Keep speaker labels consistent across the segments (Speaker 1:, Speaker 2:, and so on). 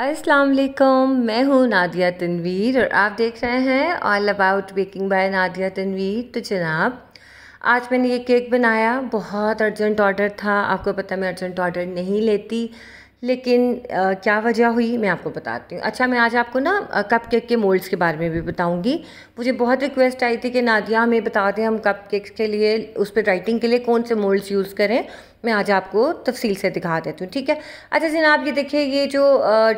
Speaker 1: अस्सलाम वालेकुम मैं हूँ नादिया तनवीर और आप देख रहे हैं all about baking by Nadia Tanveer तो जनाब आज मैंने ये केक बनाया बहुत अर्जेंट ऑर्डर था आपको पता मैं अर्जेंट ऑर्डर नहीं लेती लेकिन आ, क्या वजह हुई मैं आपको बताती हूँ अच्छा मैं आज आपको ना कप केक के मोल्ड्स के बारे में भी बताऊँगी मुझे बहुत रिक्वेस्ट आई थी कि नादिया हमें बता दें हम कप केक्स के लिए उस पर राइटिंग के लिए कौन से मोल्ड्स यूज़ करें मैं आज आपको तफसील से दिखा देती हूँ ठीक है अच्छा जनाब ये देखिए ये जो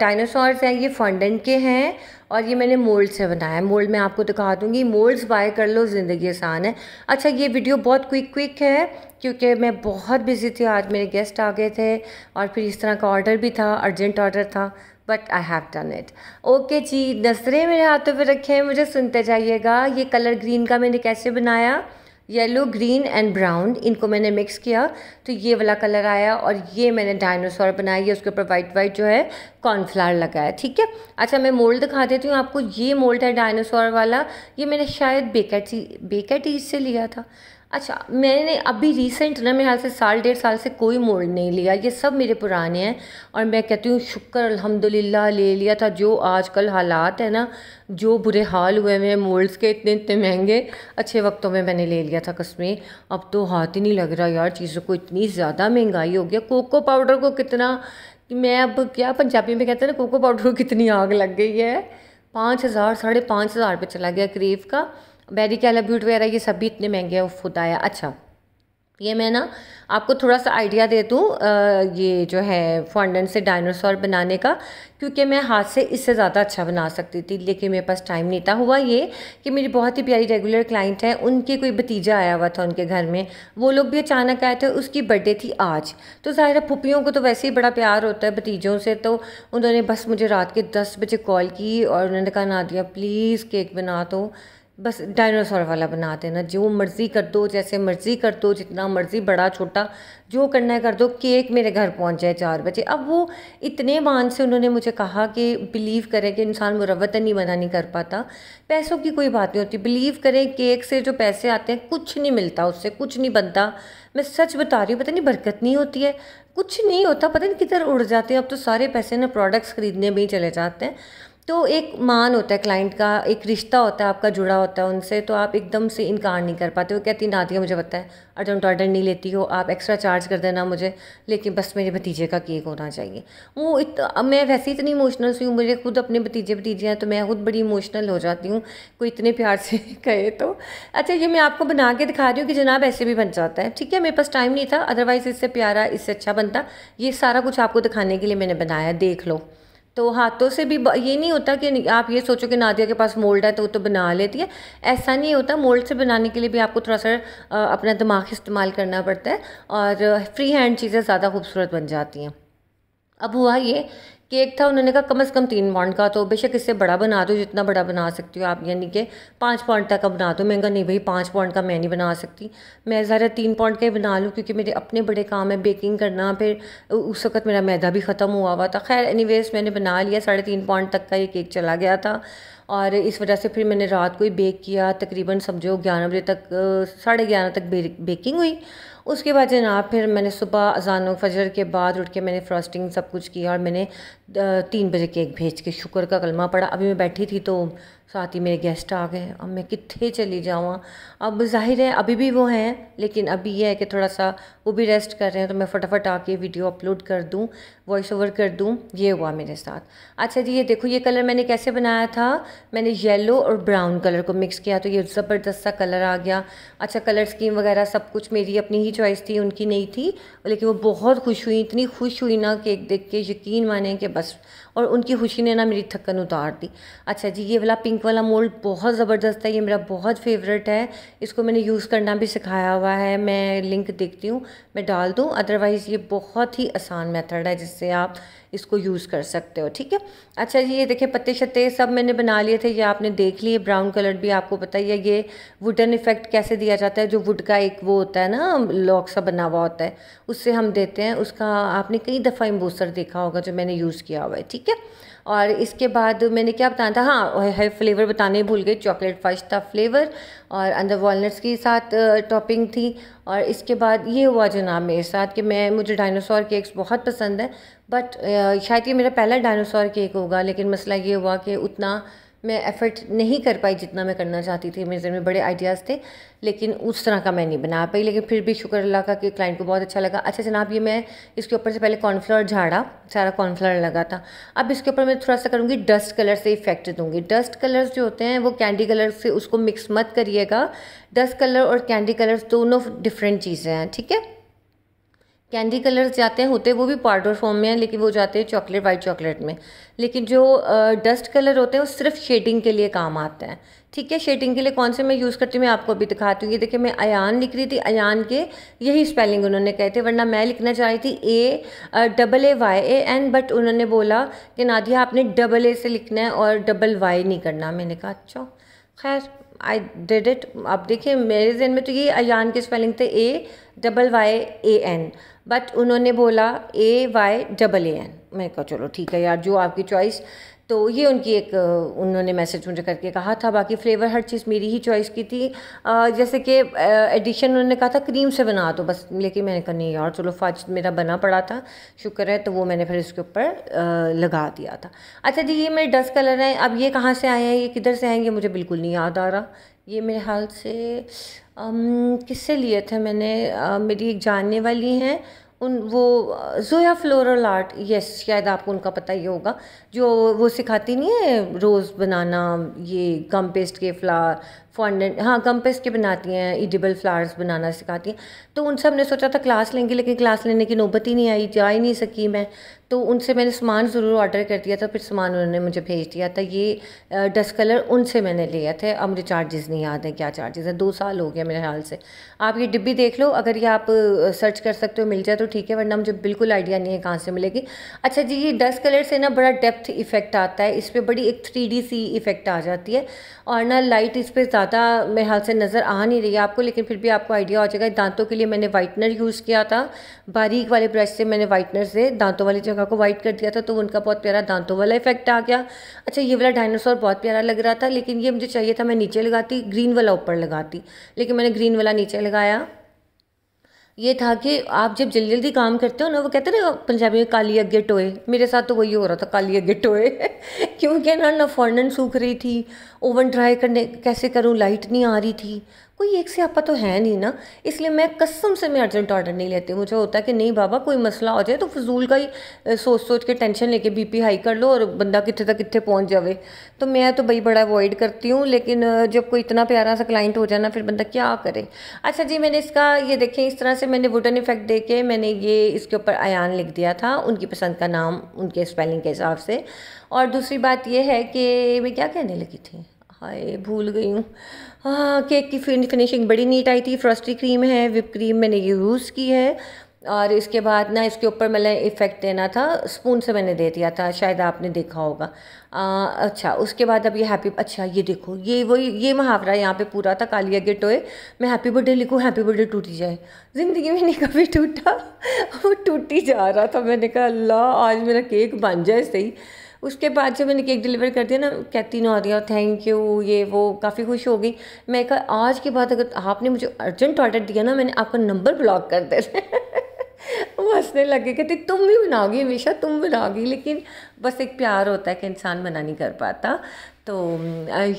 Speaker 1: डायनासोर्स हैं ये फंडेंट के हैं और ये मैंने मोल्ड से बनाया है मोल्ड मैं आपको दिखा दूँगी मोल्ड्स बाय कर लो ज़िंदगी आसान है अच्छा ये वीडियो बहुत क्विक क्विक है क्योंकि मैं बहुत बिजी थी आज मेरे गेस्ट आ गए थे और फिर इस तरह का ऑर्डर भी था अर्जेंट ऑर्डर था but I have done it okay जी नजरें मेरे हाथों पर रखे हैं मुझे सुनते जाइएगा ये कलर ग्रीन का मैंने कैसे बनाया येलो ग्रीन एंड ब्राउन इनको मैंने मिक्स किया तो ये वाला कलर आया और ये मैंने डायनासोर बनाया है उसके ऊपर वाइट वाइट जो है कॉर्नफ्लावर लगाया ठीक है अच्छा मैं मोल्ड दिखा देती हूँ आपको ये मोल्ड है डायनासोर वाला ये मैंने शायद बेकर टीज से लिया था अच्छा मैंने अभी रिसेंट ना मेरे ख्याल से साल डेढ़ साल से कोई मोल्ड नहीं लिया ये सब मेरे पुराने हैं और मैं कहती हूँ शुक्र अल्हम्दुलिल्लाह ले लिया था जो आजकल हालात है ना जो बुरे हाल हुए हैं मोल्ड्स के इतने इतने महंगे अच्छे वक्तों में मैंने ले लिया था कस्में अब तो हाथ ही नहीं लग रहा यार चीज़ों को इतनी ज़्यादा महंगाई हो गया कोको पाउडर को कितना मैं अब क्या पंजाबी में कहते हैं ना कोको पाउडर को कितनी आग लग गई है पाँच हज़ार साढ़े पाँच हज़ार रुपये चला गया करीब का बैरी बैरिकेला ब्यूट वगैरह ये सब भी इतने महंगे हैं आया अच्छा ये मैं ना आपको थोड़ा सा आइडिया दे दूँ ये जो है फॉन्डन से डायनासोर बनाने का क्योंकि मैं हाथ से इससे ज़्यादा अच्छा बना सकती थी लेकिन मेरे पास टाइम नहीं था हुआ ये कि मेरी बहुत ही प्यारी रेगुलर क्लाइंट है उनके कोई भतीजा आया हुआ था उनके घर में वो लोग भी अचानक आए थे उसकी बर्थडे थी आज तो ज़ाहिर पुपियों फुपियों को तो वैसे ही बड़ा प्यार होता है भतीजों से तो उन्होंने बस मुझे रात के दस बजे कॉल की और उन्होंने कहा ना दिया प्लीज़ केक बना दो तो। बस डायनासोर वाला बना देना जो मर्ज़ी कर दो जैसे मर्ज़ी कर दो जितना मर्ज़ी बड़ा छोटा जो करना है कर दो केक मेरे घर पहुंच जाए चार बजे अब वो इतने मान से उन्होंने मुझे कहा कि बिलीव करें कि इंसान मुरवतन ही मना नहीं कर पाता पैसों की कोई बात नहीं होती बिलीव करें केक से जो पैसे आते हैं कुछ नहीं मिलता उससे कुछ नहीं बनता मैं सच बता रही हूँ पता नहीं बरकत नहीं होती है कुछ नहीं होता पता नहीं किधर उड़ जाते हैं अब तो सारे पैसे ना प्रोडक्ट्स ख़रीदने में ही चले जाते हैं तो एक मान होता है क्लाइंट का एक रिश्ता होता है आपका जुड़ा होता है उनसे तो आप एकदम से इनकार नहीं कर पाते हो कहती नादिया मुझे पता है अर्जेंट ऑर्डर तो नहीं लेती हो आप एक्स्ट्रा चार्ज कर देना मुझे लेकिन बस मेरे भतीजे का केक होना चाहिए वो इत मैं वैसे ही इतनी इमोशनल सी हूँ मुझे खुद अपने भतीजे भतीजे हैं तो मैं खुद बड़ी इमोशनल हो जाती हूँ कोई इतने प्यार से कहे तो अच्छा ये मैं आपको बना के दिखा रही हूँ कि जनाब ऐसे भी बन जाता है ठीक है मेरे पास टाइम नहीं था अदरवाइज़ इससे प्यारा इससे अच्छा बनता ये सारा कुछ आपको दिखाने के लिए मैंने बनाया देख लो तो हाथों से भी ये नहीं होता कि आप ये सोचो कि नादिया के पास मोल्ड है तो वो तो बना लेती है ऐसा नहीं होता मोल्ड से बनाने के लिए भी आपको थोड़ा सा अपना दिमाग इस्तेमाल करना पड़ता है और फ्री हैंड चीज़ें ज़्यादा खूबसूरत बन जाती हैं अब हुआ ये केक था उन्होंने कहा कम से कम तीन पाउंड का तो बेशक इससे बड़ा बना दो जितना बड़ा बना सकती हो आप यानी कि पाँच पाउंड तक का बना दो मैं कहा नहीं भाई पाँच पाउंड का मैं नहीं बना सकती मैं ज़रा तीन पाउंड का ही बना लूँ क्योंकि मेरे अपने बड़े काम है बेकिंग करना फिर उस वक्त मेरा मैदा भी ख़त्म हुआ हुआ था खैर एनी मैंने बना लिया साढ़े तीन पाउंड तक का ये केक चला गया था और इस वजह से फिर मैंने रात को ही बेक किया तकरीबन समझो ग्यारह बजे तक साढ़े ग्यारह तक बेकिंग हुई उसके बाद जनाब फिर मैंने सुबह अजान फजर के बाद उठ के मैंने फ्रॉस्टिंग सब कुछ किया और मैंने तीन बजे केक भेज के शुक्र का कलमा पड़ा अभी मैं बैठी थी तो साथ ही मेरे गेस्ट आ गए अब मैं कितने चली जाऊँ अब जाहिर है अभी भी वो हैं लेकिन अभी ये है कि थोड़ा सा वो भी रेस्ट कर रहे हैं तो मैं फटाफट आके वीडियो अपलोड कर दूँ वॉइस ओवर कर दूँ ये हुआ मेरे साथ अच्छा जी ये देखो ये कलर मैंने कैसे बनाया था मैंने येलो और ब्राउन कलर को मिक्स किया तो ये ज़बरदस्त सा कलर आ गया अच्छा कलर स्कीम वगैरह सब कुछ मेरी अपनी ही चॉइस थी उनकी नहीं थी लेकिन वो बहुत खुश हुई इतनी खुश हुई ना केक देख के यकीन माने कि बस और उनकी खुशी ने ना मेरी थकन उतार दी अच्छा जी ये वाला पिंक वाला मोल्ड बहुत ज़बरदस्त है ये मेरा बहुत फेवरेट है इसको मैंने यूज़ करना भी सिखाया हुआ है मैं लिंक देखती हूँ मैं डाल दूँ अदरवाइज़ ये बहुत ही आसान मेथड है जिससे आप इसको यूज़ कर सकते हो ठीक है अच्छा ये देखिए पत्ते शत्ते सब मैंने बना लिए थे ये आपने देख लिए ब्राउन कलर भी आपको पता ही है ये वुडन इफ़ेक्ट कैसे दिया जाता है जो वुड का एक वो होता है ना लॉक सा बना हुआ होता है उससे हम देते हैं उसका आपने कई दफ़ा इम्बोसर देखा होगा जो मैंने यूज़ किया हुआ है ठीक है और इसके बाद मैंने क्या बताना था हाँ है फ्लेवर बताने भूल गई चॉकलेट फर्स्ट था फ्लेवर और अंदर वॉलट्स के साथ टॉपिंग थी और इसके बाद ये हुआ जनाब मेरे साथ कि मैं मुझे डायनासोर केक्स बहुत पसंद है बट शायद ये मेरा पहला डायनासोर केक होगा लेकिन मसला ये हुआ कि उतना मैं एफ़र्ट नहीं कर पाई जितना मैं करना चाहती थी मेरे में बड़े आइडियाज़ थे लेकिन उस तरह का मैं नहीं बना पाई लेकिन फिर भी शुक्र अल्लाह का कि क्लाइंट को बहुत अच्छा लगा अच्छा जनाब ये मैं इसके ऊपर से पहले कॉर्नफ्लावर झाड़ा सारा कॉर्नफ्लावर लगा था अब इसके ऊपर मैं थोड़ा सा करूँगी डस्ट कलर से इफेक्ट दूँगी डस्ट कलर्स जो होते हैं वो कैंडी कलर से उसको मिक्स मत करिएगा डस्ट कलर और कैंडी कलर्स दोनों डिफरेंट चीज़ें हैं ठीक है कैंडी कलर्स जाते हैं होते वो भी पाउडर फॉर्म में हैं लेकिन वो जाते हैं चॉकलेट वाइट चॉकलेट में लेकिन जो डस्ट कलर होते हैं वो सिर्फ शेडिंग के लिए काम आते हैं ठीक है शेडिंग के लिए कौन से मैं यूज़ करती हूँ मैं आपको अभी दिखाती हूँ ये देखिए मैं अयान लिख रही थी अयान के यही स्पेलिंग उन्होंने कहे थे वरना मैं लिखना चाह रही थी A double A Y A N but उन्होंने बोला कि नादिया आपने डबल ए से लिखना है और डबल वाई नहीं करना मैंने कहा अच्छा खैर आई डिड इट आप देखिए मेरे जहन में तो ये अयान की स्पेलिंग थे A double Y A N but उन्होंने बोला A Y double A N मैं कहा चलो ठीक है यार जो आपकी चॉइस तो ये उनकी एक उन्होंने मैसेज मुझे करके कहा था बाकी फ्लेवर हर चीज़ मेरी ही चॉइस की थी जैसे कि एडिशन उन्होंने कहा था क्रीम से बना तो बस लेकिन मैंने कहा नहीं यार चलो फाज मेरा बना पड़ा था शुक्र है तो वो मैंने फिर इसके ऊपर लगा दिया था अच्छा जी ये मेरे डस कलर हैं अब ये कहाँ से आए हैं ये किधर से आएँगे मुझे बिल्कुल नहीं याद आ रहा ये मेरे हाल से किससे लिए थे मैंने आ, मेरी एक जानने वाली हैं उन वो जोया फ्लोरल आर्ट यस शायद आपको उनका पता ही होगा जो वो सिखाती नहीं है रोज़ बनाना ये गम पेस्ट के फ्लावर फॉन्डेंट हाँ गम पेस्ट के बनाती हैं इडिबल फ्लावर्स बनाना सिखाती हैं तो उनसे हमने सोचा था क्लास लेंगे लेकिन क्लास लेने की नौबत ही नहीं आई जा ही नहीं सकी मैं तो उनसे मैंने सामान ज़रूर ऑर्डर कर दिया था फिर सामान उन्होंने मुझे भेज दिया था ये डस्ट कलर उनसे मैंने लिया था अब मुझे चार्जेस नहीं याद हैं क्या चार्जेस हैं दो साल हो गया मेरे ख्याल से आप ये डिब्बी देख लो अगर ये आप सर्च कर सकते हो मिल जाए तो ठीक है वरना मुझे बिल्कुल आइडिया नहीं है कहाँ से मिलेगी अच्छा जी ये डस्ट कलर से ना बड़ा डेप्थ इफेक्ट आता है इस पर बड़ी एक थ्री सी इफेक्ट आ जाती है और ना लाइट इस पर ज़्यादा मेरे ख्याल से नज़र आ नहीं रही है आपको लेकिन फिर भी आपको आइडिया हो जाएगा दांतों के लिए मैंने वाइटनर यूज़ किया था बारीक वाले ब्रश से मैंने वाइटनर से दांतों वाली जगह चश्मा को वाइट कर दिया था तो उनका बहुत प्यारा दांतों वाला इफेक्ट आ गया अच्छा ये वाला डायनासोर बहुत प्यारा लग रहा था लेकिन ये मुझे चाहिए था मैं नीचे लगाती ग्रीन वाला ऊपर लगाती लेकिन मैंने ग्रीन वाला नीचे लगाया ये था कि आप जब जल्दी जल्दी काम करते हो ना वो कहते ना पंजाबी में काली अग्गे टोए मेरे साथ तो वही हो रहा था काली अग्गे टोए क्योंकि ना ना फॉर्नन सूख रही थी ओवन ड्राई करने कैसे करूँ लाइट नहीं आ रही थी कोई एक से आपा तो है नहीं ना इसलिए मैं कसम से मैं अर्जेंट ऑर्डर नहीं लेती मुझे होता है कि नहीं बाबा कोई मसला हो जाए तो फजूल का ही सोच सोच के टेंशन लेके बीपी हाई कर लो और बंदा कितने तक कितने पहुंच जावे तो मैं तो भाई बड़ा अवॉइड करती हूँ लेकिन जब कोई इतना प्यारा सा क्लाइंट हो जाना फिर बंदा क्या करे अच्छा जी मैंने इसका ये देखें इस तरह से मैंने वुडन इफेक्ट दे के मैंने ये इसके ऊपर अन लिख दिया था उनकी पसंद का नाम उनके स्पेलिंग के हिसाब से और दूसरी बात यह है कि मैं क्या कहने लगी थी हाय भूल गई हूँ हाँ केक की फिनिशिंग बड़ी नीट आई थी फ्रस्टी क्रीम है विप क्रीम मैंने यूज़ की है और इसके बाद ना इसके ऊपर मैंने इफ़ेक्ट देना था स्पून से मैंने दे दिया था शायद आपने देखा होगा आ, अच्छा उसके बाद अब ये हैप्पी अच्छा ये देखो ये वही ये मुहावरा यहाँ पे पूरा था कालिया के टोए मैं हैप्पी बर्थडे लिखूँ हैप्पी बर्थडे टूटी जाए ज़िंदगी में नहीं कभी टूटा वो टूटी जा रहा था मैंने कहा अल्लाह आज मेरा केक बन जाए सही उसके बाद जब मैंने केक डिलीवर कर दिया ना कहती नौरिया थैंक यू ये वो काफ़ी खुश हो गई मैं कहा आज के बाद अगर आपने मुझे अर्जेंट ऑर्डर दिया ना मैंने आपका नंबर ब्लॉक कर दिया वो हंसने लगे कहते तुम भी बनाओगी हमेशा तुम बनाओगी लेकिन बस एक प्यार होता है कि इंसान मना नहीं कर पाता तो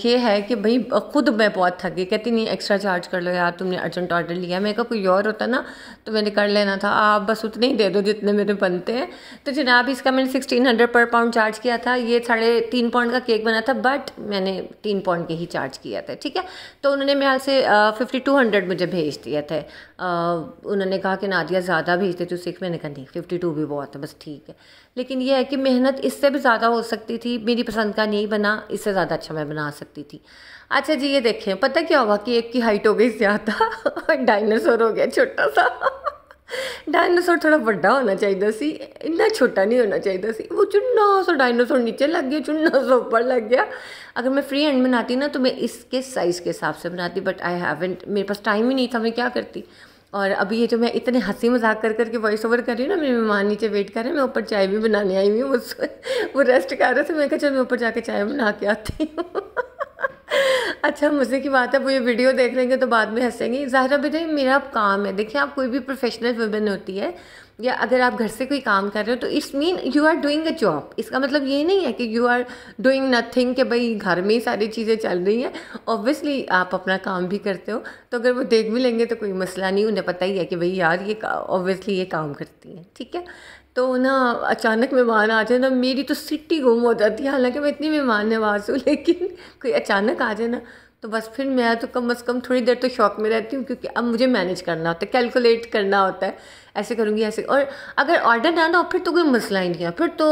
Speaker 1: ये है कि भाई ख़ुद मैं बहुत थक गई कहती नहीं एक्स्ट्रा चार्ज कर लो यार तुमने अर्जेंट ऑर्डर लिया मेरे का कोई और होता ना तो मैंने कर लेना था आप बस उतने ही दे दो जितने मेरे बनते हैं तो जनाब इसका मैंने sixteen hundred per pound charge किया था ये साढ़े तीन पाउंड का केक बना था बट मैंने तीन पाउंड के ही चार्ज किया था ठीक है तो उन्होंने मेरे से फिफ्टी टू हंड्रेड मुझे भेज दिया था उन्होंने कहा कि नादिया ज़्यादा भेजते तो सिख मैंने कहा नहीं फिफ्टी टू भी बहुत है बस ठीक है लेकिन यह है कि मेहनत इससे भी ज़्यादा हो सकती थी मेरी पसंद का नहीं बना इससे ज़्यादा अच्छा मैं बना सकती थी अच्छा जी ये देखें पता क्या हुआ कि एक की हाइट हो गई ज़्यादा डायनासोर हो गया छोटा सा डायनासोर थोड़ा बड़ा होना चाहिए सी इन्ना छोटा नहीं होना चाहिए सी वो चुन्ना सो डायनासोर नीचे लग गया चुन्ना सो ऊपर लग गया अगर मैं फ्री हैंड बनाती ना तो मैं इसके साइज़ के हिसाब से बनाती बट आई हैवेंट मेरे पास टाइम ही नहीं था मैं क्या करती और अभी ये जो मैं इतने हंसी मजाक कर करके वॉइस ओवर कर रही हूँ ना मेरे मेहमान नीचे वेट कर रहे हैं मैं ऊपर चाय भी बनाने आई हुई हूँ वो वो रेस्ट कर रहे थे तो मैं कहा चल मैं ऊपर जाके चाय बना के आती हूँ अच्छा मुझे की बात है वो ये वीडियो देख लेंगे तो बाद में हंसेंगे ज़ाहिर बेटा मेरा काम है देखिए आप कोई भी प्रोफेशनल वुमेन होती है या अगर आप घर से कोई काम कर रहे हो तो it's mean you are doing a job इसका मतलब ये नहीं है कि यू आर डूइंग नथिंग कि भाई घर में ही सारी चीज़ें चल रही हैं ऑब्वियसली आप अपना काम भी करते हो तो अगर वो देख भी लेंगे तो कोई मसला नहीं उन्हें पता ही है कि भाई यार ये ऑब्वियसली ये काम करती हैं ठीक है तो ना अचानक मेहमान आ जाए ना मेरी तो सिटी गुम हो जाती है हालांकि मैं इतनी मेहमान नवाज हूँ लेकिन कोई अचानक आ जाए ना तो बस फिर मैं तो कम अज़ कम थोड़ी देर तो शौक में रहती हूँ क्योंकि अब मुझे मैनेज करना होता है कैलकुलेट करना होता है ऐसे करूँगी ऐसे और अगर ऑर्डर ना ना फिर तो कोई मसला ही नहीं है फिर तो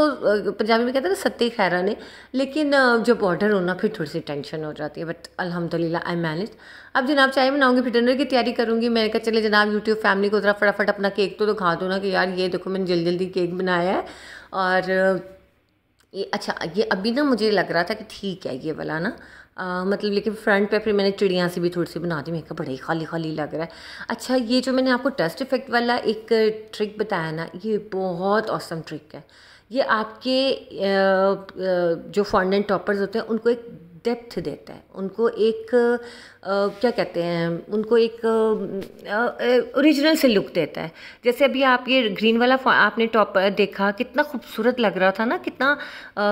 Speaker 1: पंजाबी में कहते हैं ना सत्य खैरा ने लेकिन जब ऑर्डर होना फिर थोड़ी सी टेंशन हो जाती है बट अलहमदिल्ला आई मैनेज अब जनाब चाय बनाऊँगी फिर डिनर की तैयारी करूँगी मैंने कहा चले जनाब यूट्यूब फैमिली को ज़रा फटाफट अपना केक तो दिखा दो ना कि यार ये देखो मैंने जल्दी जल्दी केक बनाया है और ये अच्छा ये अभी ना मुझे लग रहा था कि ठीक है ये वाला ना आ, मतलब लेकिन फ्रंट पे फिर मैंने चिड़िया से भी थोड़ी सी बना दी मेरे का बड़ा ही खाली खाली लग रहा है अच्छा ये जो मैंने आपको टस्ट इफेक्ट वाला एक ट्रिक बताया ना ये बहुत औसम ट्रिक है ये आपके जो फॉन्डेंट टॉपर्स होते हैं उनको एक डेप्थ देता है उनको एक आ, क्या कहते हैं उनको एक ओरिजिनल से लुक देता है जैसे अभी आप ये ग्रीन वाला आपने टॉप देखा कितना खूबसूरत लग रहा था ना कितना आ,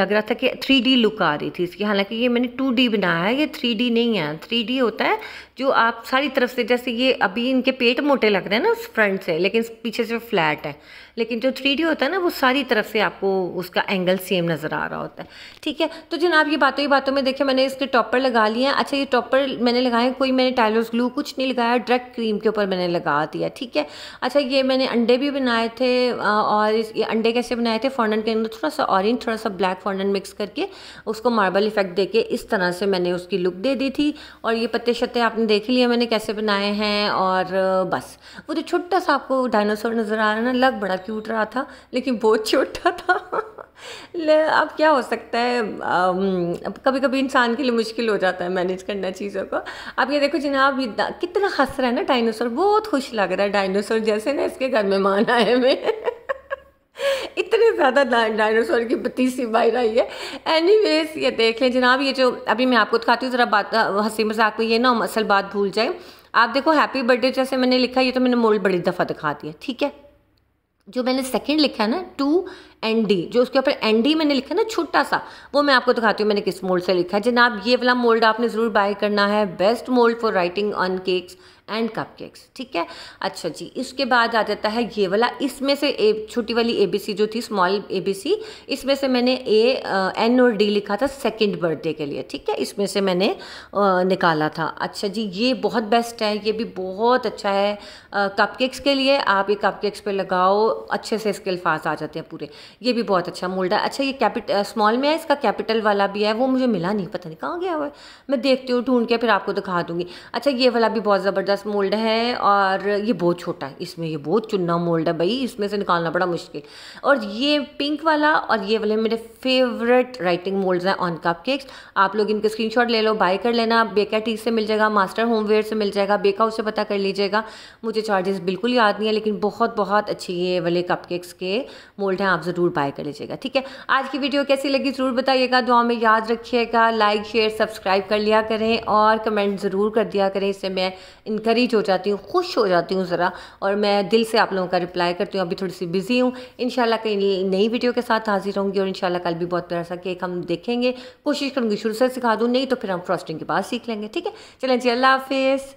Speaker 1: लग रहा था कि थ्री डी लुक आ रही थी इसकी हालांकि ये मैंने टू डी बनाया है ये थ्री डी नहीं है थ्री डी होता है जो आप सारी तरफ से जैसे ये अभी इनके पेट मोटे लग रहे हैं ना फ्रंट से लेकिन पीछे से फ्लैट है लेकिन जो थ्री होता है ना वो सारी तरफ से आपको उसका एंगल सेम नज़र आ रहा होता है ठीक है तो जनाब ये बातों ही बातों में देखिए मैंने इसके टॉपर लगा लिए हैं अच्छा ये टॉपर मैंने लगाए कोई मैंने टाइलोस ग्लू कुछ नहीं लगाया डायरेक्ट क्रीम के ऊपर मैंने लगा दिया ठीक है अच्छा ये मैंने अंडे भी बनाए थे और ये अंडे कैसे बनाए थे फॉर्डन के अंदर थोड़ा सा ऑरेंज थोड़ा सा ब्लैक फॉर्डन मिक्स करके उसको मार्बल इफेक्ट दे के इस तरह से मैंने उसकी लुक दे दी थी और ये पत्ते शत्ते आपने देख लिए मैंने कैसे बनाए हैं और बस वो जो छोटा सा आपको डायनासोर नज़र आ रहा है ना लग बड़ा क्यूट रहा था लेकिन बहुत छोटा था ले अब क्या हो सकता है अब कभी कभी इंसान के लिए मुश्किल हो जाता है मैनेज करना चीज़ों को अब ये देखो जनाब कितना हंस रहा है ना डायनासोर बहुत खुश लग रहा है डायनासोर जैसे ना इसके घर में मान आए में इतने ज़्यादा डायनासोर की पतीसी बाहर आई है एनी ये देख लें जनाब ये जो अभी मैं आपको दिखाती हूँ ज़रा बात हंसी मजाक में ये ना हम असल बात भूल जाए आप देखो हैप्पी बर्थडे जैसे मैंने लिखा ये तो मैंने मोल बड़ी दफ़ा दिखा दिया ठीक है जो मैंने सेकंड लिखा है ना टू एन डी जो उसके ऊपर एन डी मैंने लिखा ना छोटा सा वो मैं आपको दिखाती हूँ मैंने किस मोल्ड से लिखा है जनाब ये वाला मोल्ड आपने ज़रूर बाय करना है best mould for writing on cakes and cupcakes ठीक है अच्छा जी इसके बाद आ जाता है ये वाला इसमें से ए छोटी वाली ए बी सी जो थी स्मॉल ए बी सी इसमें से मैंने ए एन uh, और डी लिखा था सेकेंड बर्थडे के लिए ठीक है इसमें से मैंने आ, uh, निकाला था अच्छा जी ये बहुत बेस्ट है ये भी बहुत अच्छा है कप uh, केक्स के लिए आप ये कप केक्स पर लगाओ अच्छे से इसके अल्फाज आ जाते हैं पूरे ये भी बहुत अच्छा मोल्ड है अच्छा ये कैपिट स्मॉल में है इसका कैपिटल वाला भी है वो मुझे मिला नहीं पता नहीं कहाँ गया हुआ है मैं देखती हूँ ढूंढ के फिर आपको दिखा दूँगी अच्छा ये वाला भी बहुत ज़बरदस्त मोल्ड है और ये बहुत छोटा है इसमें ये बहुत चुना मोल्ड है भाई इसमें से निकालना बड़ा मुश्किल और ये पिंक वाला और ये वाले मेरे फेवरेट राइटिंग मोल्ड हैं ऑन कप केक्स आप लोग इनके शॉट ले लो बाय कर लेना बेका टी से मिल जाएगा मास्टर होमवेयर से मिल जाएगा बेका उसे पता कर लीजिएगा मुझे चार्जेस बिल्कुल याद नहीं है लेकिन बहुत बहुत अच्छी ये वाले कप के मोल्ड हैं आप ज़रूर ज़रूर बाय कर लीजिएगा ठीक है आज की वीडियो कैसी लगी ज़रूर बताइएगा दुआ में याद रखिएगा लाइक शेयर सब्सक्राइब कर लिया करें और कमेंट ज़रूर कर दिया करें इससे मैं इंकरेज हो जाती हूँ खुश हो जाती हूँ ज़रा और मैं दिल से आप लोगों का रिप्लाई करती हूँ अभी थोड़ी सी बिज़ी हूँ इन कहीं नई वीडियो के साथ हाजिर होंगी और इन कल भी बहुत प्यारा सा केक हम देखेंगे कोशिश करूँगी शुरू से सिखा दूँ नहीं तो फिर हम फ्रॉस्टिंग के बाद सीख लेंगे ठीक है चलें जी अल्लाह हाफिज़